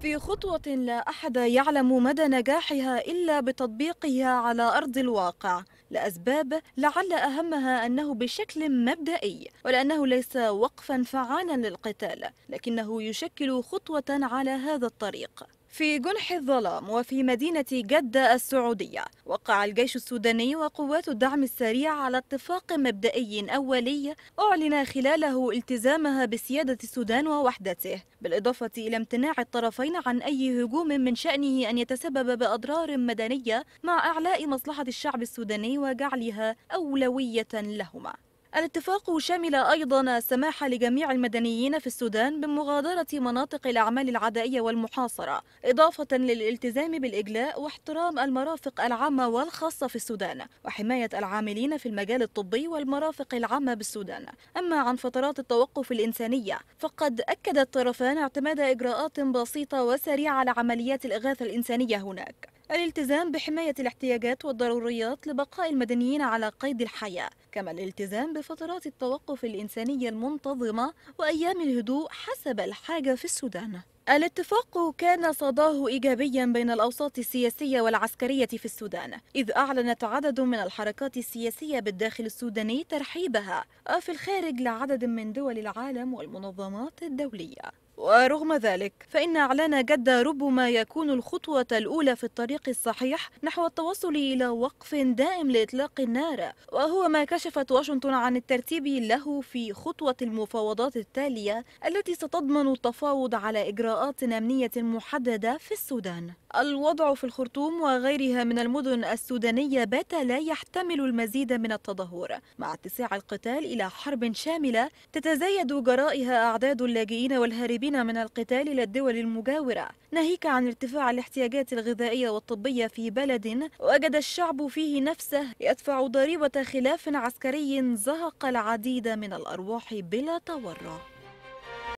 في خطوة لا أحد يعلم مدى نجاحها إلا بتطبيقها على أرض الواقع لأسباب لعل أهمها أنه بشكل مبدئي ولأنه ليس وقفا فعالا للقتال لكنه يشكل خطوة على هذا الطريق في جنح الظلام وفي مدينة جدة السعودية وقع الجيش السوداني وقوات الدعم السريع على اتفاق مبدئي أولي أعلن خلاله التزامها بسيادة السودان ووحدته بالإضافة إلى امتناع الطرفين عن أي هجوم من شأنه أن يتسبب بأضرار مدنية مع أعلاء مصلحة الشعب السوداني وجعلها أولوية لهما الاتفاق شمل أيضا السماح لجميع المدنيين في السودان بمغادرة مناطق الأعمال العدائية والمحاصرة إضافة للالتزام بالإجلاء واحترام المرافق العامة والخاصة في السودان وحماية العاملين في المجال الطبي والمرافق العامة بالسودان أما عن فترات التوقف الإنسانية فقد أكد الطرفان اعتماد إجراءات بسيطة وسريعة لعمليات الإغاثة الإنسانية هناك الالتزام بحماية الاحتياجات والضروريات لبقاء المدنيين على قيد الحياة كما الالتزام بفترات التوقف الإنسانية المنتظمة وأيام الهدوء حسب الحاجة في السودان الاتفاق كان صداه إيجابيا بين الأوساط السياسية والعسكرية في السودان إذ أعلنت عدد من الحركات السياسية بالداخل السوداني ترحيبها وفي الخارج لعدد من دول العالم والمنظمات الدولية ورغم ذلك فإن إعلان جدة ربما يكون الخطوة الأولى في الطريق الصحيح نحو التوصل إلى وقف دائم لإطلاق النار وهو ما كشفت واشنطن عن الترتيب له في خطوة المفاوضات التالية التي ستضمن التفاوض على إجراءات أمنية محددة في السودان الوضع في الخرطوم وغيرها من المدن السودانية بات لا يحتمل المزيد من التدهور مع اتساع القتال إلى حرب شاملة تتزايد جرائها أعداد اللاجئين والهاربين الهربين من القتال إلى الدول المجاورة ناهيك عن ارتفاع الاحتياجات الغذائية والطبية في بلد وجد الشعب فيه نفسه يدفع ضريبة خلاف عسكري زهق العديد من الأرواح بلا تورع